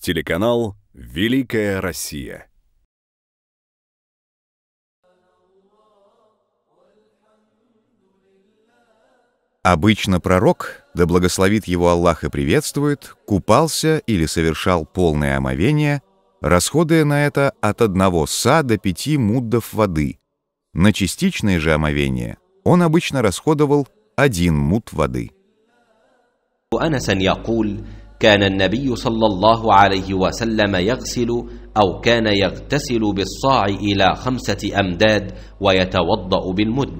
Телеканал «Великая Россия». Обычно пророк, да благословит его Аллах и приветствует, купался или совершал полное омовение, расходуя на это от одного са до пяти муддов воды. На частичное же омовение он обычно расходовал один муд воды. أنسا يقول كان النبي صلى الله عليه وسلم يغسل او كان يغتسل بالصاع الى خمسه امداد ويتوضا بالمد